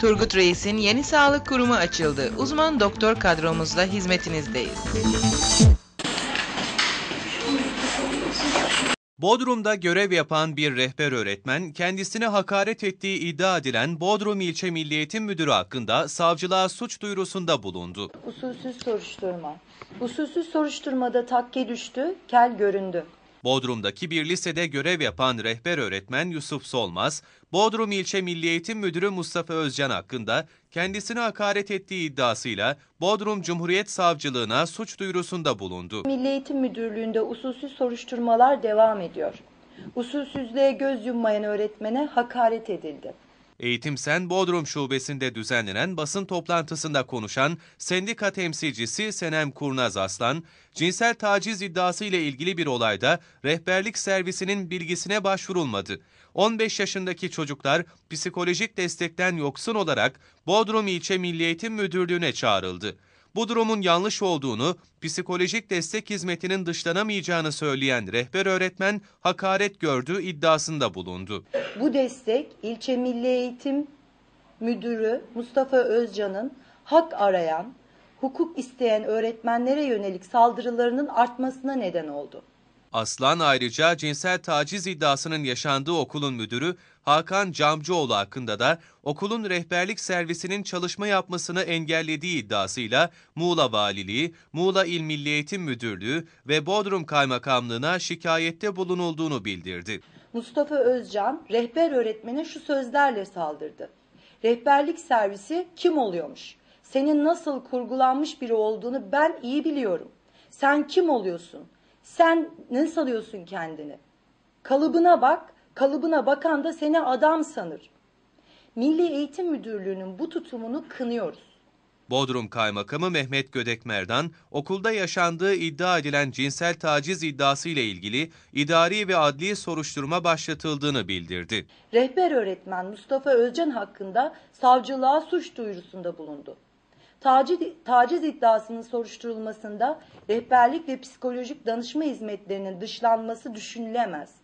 Turgut Reis'in yeni sağlık kurumu açıldı. Uzman doktor kadromuzla hizmetinizdeyiz. Bodrum'da görev yapan bir rehber öğretmen, kendisine hakaret ettiği iddia edilen Bodrum İlçe Milli Eğitim Müdürü hakkında savcılığa suç duyurusunda bulundu. Usulsüz soruşturma. Usulsüz soruşturmada takke düştü, kel göründü. Bodrum'daki bir lisede görev yapan rehber öğretmen Yusuf Solmaz, Bodrum İlçe Milli Eğitim Müdürü Mustafa Özcan hakkında kendisine hakaret ettiği iddiasıyla Bodrum Cumhuriyet Savcılığına suç duyurusunda bulundu. Milli Eğitim Müdürlüğü'nde usulsüz soruşturmalar devam ediyor. Usulsüzlüğe göz yummayan öğretmene hakaret edildi. Eğitim Sen Bodrum Şubesi'nde düzenlenen basın toplantısında konuşan sendika temsilcisi Senem Kurnaz Aslan, cinsel taciz iddiası ile ilgili bir olayda rehberlik servisinin bilgisine başvurulmadı. 15 yaşındaki çocuklar psikolojik destekten yoksun olarak Bodrum İlçe Milli Eğitim Müdürlüğü'ne çağrıldı bu durumun yanlış olduğunu, psikolojik destek hizmetinin dışlanamayacağını söyleyen rehber öğretmen hakaret gördüğü iddiasında bulundu. Bu destek ilçe Milli Eğitim Müdürü Mustafa Özcan'ın hak arayan, hukuk isteyen öğretmenlere yönelik saldırılarının artmasına neden oldu. Aslan ayrıca cinsel taciz iddiasının yaşandığı okulun müdürü Hakan Camcıoğlu hakkında da okulun rehberlik servisinin çalışma yapmasını engellediği iddiasıyla Muğla Valiliği, Muğla İl Milli Eğitim Müdürlüğü ve Bodrum Kaymakamlığına şikayette bulunulduğunu bildirdi. Mustafa Özcan rehber öğretmene şu sözlerle saldırdı. Rehberlik servisi kim oluyormuş? Senin nasıl kurgulanmış biri olduğunu ben iyi biliyorum. Sen kim oluyorsun? Sen ne salıyorsun kendini? Kalıbına bak, kalıbına bakan da seni adam sanır. Milli Eğitim Müdürlüğü'nün bu tutumunu kınıyoruz. Bodrum Kaymakamı Mehmet Gödekmerdan, okulda yaşandığı iddia edilen cinsel taciz iddiası ile ilgili idari ve adli soruşturma başlatıldığını bildirdi. Rehber öğretmen Mustafa Özcan hakkında savcılığa suç duyurusunda bulundu taciz, taciz iddiasının soruşturulmasında rehberlik ve psikolojik danışma hizmetlerinin dışlanması düşünülemez.